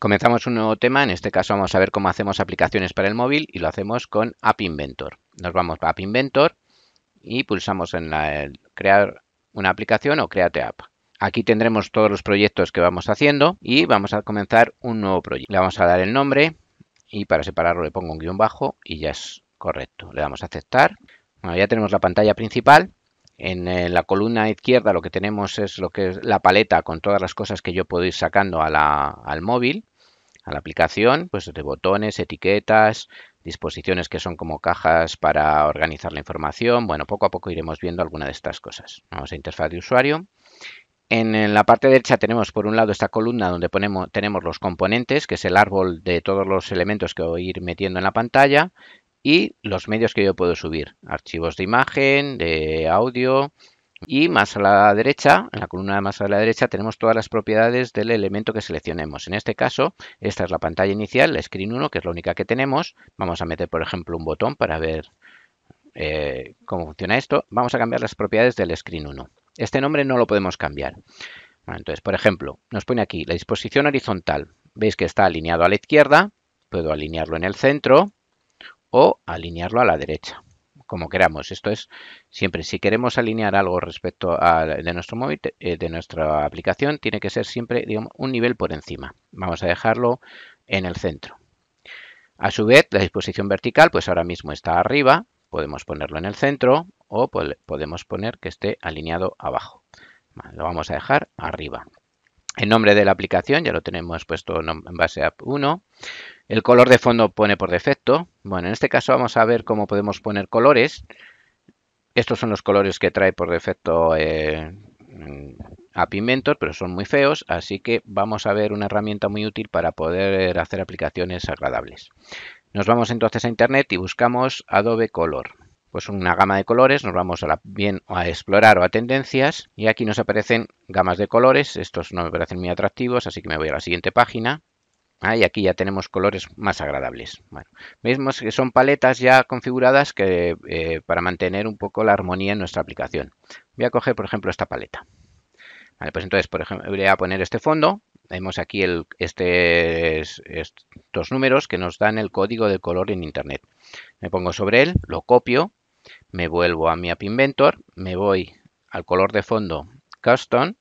Comenzamos un nuevo tema, en este caso vamos a ver cómo hacemos aplicaciones para el móvil y lo hacemos con App Inventor. Nos vamos a App Inventor y pulsamos en crear una aplicación o Create app. Aquí tendremos todos los proyectos que vamos haciendo y vamos a comenzar un nuevo proyecto. Le vamos a dar el nombre y para separarlo le pongo un guión bajo y ya es correcto. Le damos a aceptar. Bueno, ya tenemos la pantalla principal. En eh, la columna izquierda lo que tenemos es lo que es la paleta con todas las cosas que yo puedo ir sacando al móvil la aplicación, pues de botones, etiquetas, disposiciones que son como cajas para organizar la información. Bueno, poco a poco iremos viendo alguna de estas cosas. Vamos a interfaz de usuario. En la parte derecha tenemos por un lado esta columna donde ponemos, tenemos los componentes, que es el árbol de todos los elementos que voy a ir metiendo en la pantalla y los medios que yo puedo subir. Archivos de imagen, de audio, y más a la derecha, en la columna más a la derecha, tenemos todas las propiedades del elemento que seleccionemos. En este caso, esta es la pantalla inicial, la screen 1, que es la única que tenemos. Vamos a meter, por ejemplo, un botón para ver eh, cómo funciona esto. Vamos a cambiar las propiedades del screen 1. Este nombre no lo podemos cambiar. entonces, por ejemplo, nos pone aquí la disposición horizontal. Veis que está alineado a la izquierda. Puedo alinearlo en el centro o alinearlo a la derecha como queramos. Esto es siempre, si queremos alinear algo respecto de nuestro móvil, eh, de nuestra aplicación, tiene que ser siempre un nivel por encima. Vamos a dejarlo en el centro. A su vez, la disposición vertical, pues ahora mismo está arriba, podemos ponerlo en el centro o podemos poner que esté alineado abajo. Lo vamos a dejar arriba. El nombre de la aplicación ya lo tenemos puesto en base a 1. El color de fondo pone por defecto. Bueno, en este caso vamos a ver cómo podemos poner colores. Estos son los colores que trae por defecto eh, App Inventor, pero son muy feos, así que vamos a ver una herramienta muy útil para poder eh, hacer aplicaciones agradables. Nos vamos entonces a Internet y buscamos Adobe Color pues una gama de colores, nos vamos a bien a explorar o a tendencias y aquí nos aparecen gamas de colores, estos no me parecen muy atractivos, así que me voy a la siguiente página. Ah, y aquí ya tenemos colores más agradables. Bueno, vemos que son paletas ya configuradas que, eh, para mantener un poco la armonía en nuestra aplicación. Voy a coger, por ejemplo, esta paleta. pues entonces, por ejemplo, voy a poner este fondo. Vemos aquí el, este estos números que nos dan el código de color en Internet. Me pongo sobre él, lo copio me vuelvo a mi App Inventor, me voy al color de fondo Custom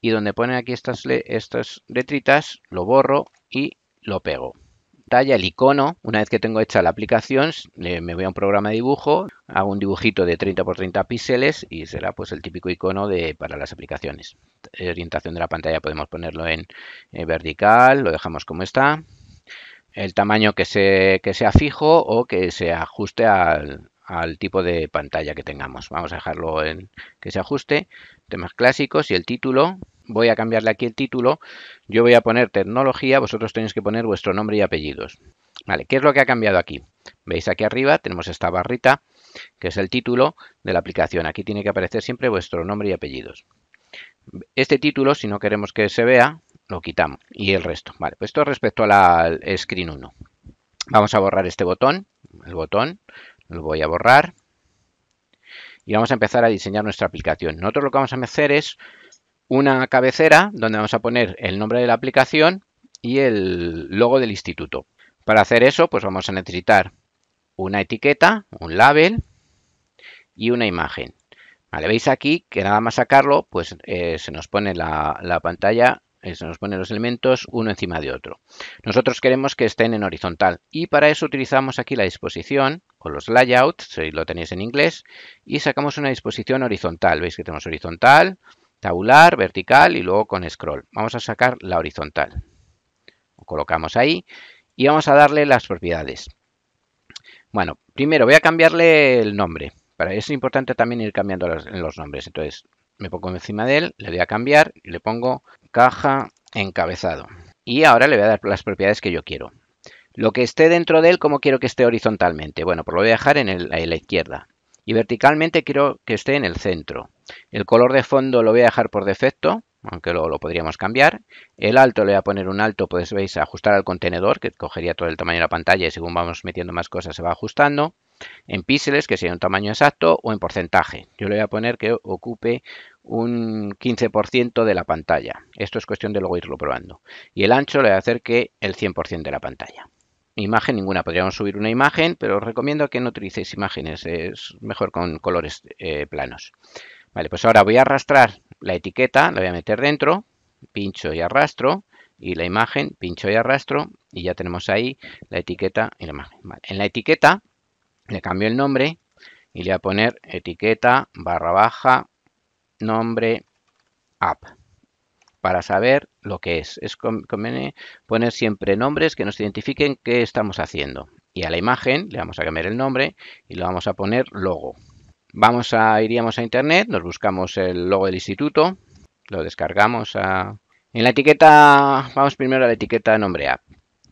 y donde pone aquí estas, estas letritas lo borro y lo pego. Talla el icono. Una vez que tengo hecha la aplicación, me voy a un programa de dibujo, hago un dibujito de 30 x 30 píxeles y será pues el típico icono de, para las aplicaciones. Eh, orientación de la pantalla podemos ponerlo en, eh, vertical, lo dejamos como está. El tamaño que, se, que sea fijo o que se ajuste al, al tipo de pantalla que tengamos. Vamos a dejarlo en que se ajuste. Temas clásicos y el título. Voy a cambiarle aquí el título. Yo voy a poner tecnología. Vosotros tenéis que poner vuestro nombre y apellidos. Vale, ¿qué es lo que ha cambiado aquí? Veis aquí arriba tenemos esta barrita que es el título de la aplicación. Aquí tiene que aparecer siempre vuestro nombre y apellidos. Este título, si no queremos que se vea, lo quitamos. Y el resto. Vale, pues esto respecto al screen 1. Vamos a borrar este botón, el botón, lo voy a borrar. Y vamos a empezar a diseñar nuestra aplicación. Nosotros lo que vamos a hacer es una cabecera donde vamos a poner el nombre de la aplicación y el logo del instituto. Para hacer eso, pues vamos a necesitar una etiqueta, un label y una imagen. Vale, veis aquí que nada más sacarlo, pues eh, se nos pone la, pantalla, eh, se nos ponen los elementos uno encima de otro. Nosotros queremos que estén en horizontal y para eso utilizamos aquí la disposición con los layouts, si lo tenéis en inglés, y sacamos una disposición horizontal. Veis que tenemos horizontal, tabular, vertical y luego con scroll. Vamos a sacar la horizontal. Lo colocamos ahí y vamos a darle las propiedades. Bueno, primero voy a cambiarle el nombre. Para eso es importante también ir cambiando los, nombres. Entonces me pongo encima de él, le voy a cambiar y le pongo caja encabezado. Y ahora le voy a dar las propiedades que yo quiero. Lo que esté dentro de él, ¿cómo quiero que esté horizontalmente? Bueno, pues lo voy a dejar en, la izquierda. Y verticalmente quiero que esté en el centro. El color de fondo lo voy a dejar por defecto, aunque luego lo podríamos cambiar. El alto le voy a poner un alto, pues veis, ajustar al contenedor, que cogería todo el tamaño de la pantalla y según vamos metiendo más cosas se va ajustando. En píxeles, que sea un tamaño exacto, o en porcentaje. Yo le voy a poner que ocupe un 15% de la pantalla. Esto es cuestión de luego irlo probando. Y el ancho le voy a hacer que el 100% de la pantalla imagen ninguna. Podríamos subir una imagen, pero os recomiendo que no utilicéis imágenes, es mejor con colores eh, planos. Vale, pues ahora voy a arrastrar la etiqueta, la voy a meter dentro, pincho y arrastro, y la imagen, pincho y arrastro, y ya tenemos ahí la etiqueta y la imagen. En la etiqueta le cambio el nombre y le voy a poner etiqueta barra baja nombre app para saber lo que es. Es poner siempre nombres que nos identifiquen qué estamos haciendo. Y a la imagen le vamos a cambiar el nombre y lo vamos a poner logo. Vamos a iríamos a internet, nos buscamos el logo del instituto, lo descargamos a en la etiqueta vamos primero a la etiqueta nombre app.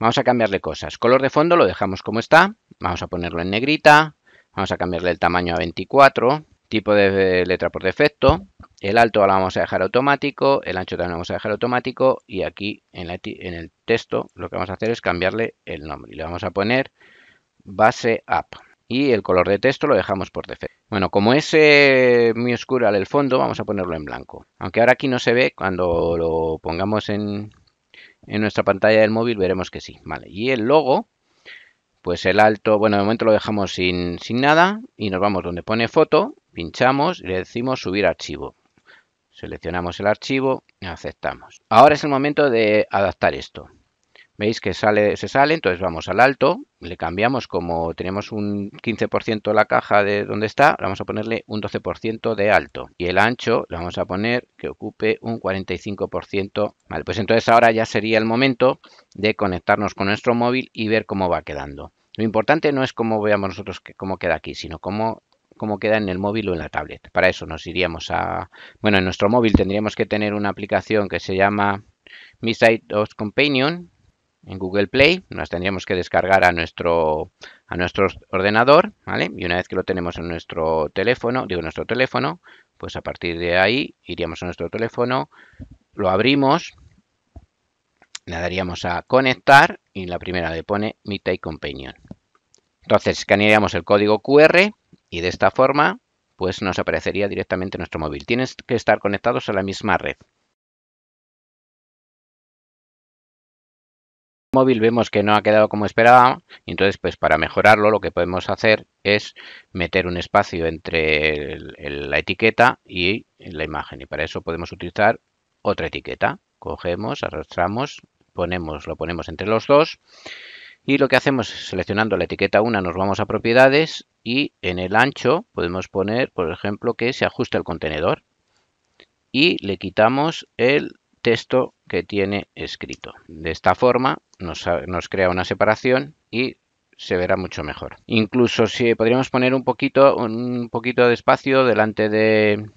Vamos a cambiarle cosas. Color de fondo lo dejamos como está, vamos a ponerlo en negrita, vamos a cambiarle el tamaño a 24 tipo de letra por defecto, el alto la vamos a dejar automático, el ancho también lo vamos a dejar automático y aquí en, en, el texto lo que vamos a hacer es cambiarle el nombre y le vamos a poner base app y el color de texto lo dejamos por defecto. Bueno, como es eh, muy oscuro el fondo, vamos a ponerlo en blanco. Aunque ahora aquí no se ve, cuando lo pongamos en, en nuestra pantalla del móvil veremos que sí. Vale, y el logo pues el alto, bueno, de momento lo dejamos sin, sin, nada y nos vamos donde pone foto Pinchamos y le decimos subir archivo. Seleccionamos el archivo y aceptamos. Ahora es el momento de adaptar esto. Veis que sale, se sale, entonces vamos al alto, le cambiamos como tenemos un 15% la caja de donde está, vamos a ponerle un 12% de alto. Y el ancho le vamos a poner que ocupe un 45%. Vale, pues entonces ahora ya sería el momento de conectarnos con nuestro móvil y ver cómo va quedando. Lo importante no es cómo veamos nosotros cómo queda aquí, sino cómo cómo queda en el móvil o en la tablet. Para eso nos iríamos a... Bueno, en nuestro móvil tendríamos que tener una aplicación que se llama Mi Site of Companion en Google Play. Nos tendríamos que descargar a nuestro, a nuestro ordenador, ¿vale? Y una vez que lo tenemos en nuestro teléfono, digo nuestro teléfono, pues a partir de ahí iríamos a nuestro teléfono, lo abrimos, le daríamos a conectar y en la primera le pone Mi Site Companion. Entonces escanearíamos el código QR y de esta forma pues nos aparecería directamente nuestro móvil. Tienes que estar conectados a la misma red. móvil vemos que no ha quedado como esperaba, entonces pues para mejorarlo lo que podemos hacer es meter un espacio entre la etiqueta y la imagen y para eso podemos utilizar otra etiqueta. Cogemos, arrastramos, ponemos, lo ponemos entre los dos y lo que hacemos, seleccionando la etiqueta 1, nos vamos a propiedades y en el ancho podemos poner, por ejemplo, que se ajuste el contenedor. Y le quitamos el texto que tiene escrito. De esta forma nos, crea una separación y se verá mucho mejor. Incluso si podríamos poner un poquito, un poquito de espacio delante de,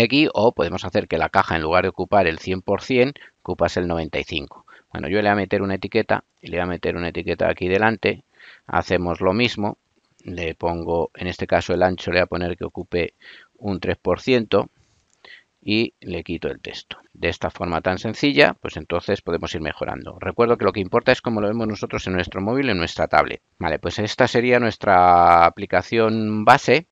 aquí o podemos hacer que la caja en lugar de ocupar el 100% ocupas el 95%. Bueno, yo le voy a meter una etiqueta, y le voy a meter una etiqueta aquí delante, hacemos lo mismo, le pongo, en este caso el ancho le voy a poner que ocupe un 3% y le quito el texto. De esta forma tan sencilla, pues entonces podemos ir mejorando. Recuerdo que lo que importa es cómo lo vemos nosotros en nuestro móvil, en nuestra tablet. Vale, pues esta sería nuestra aplicación base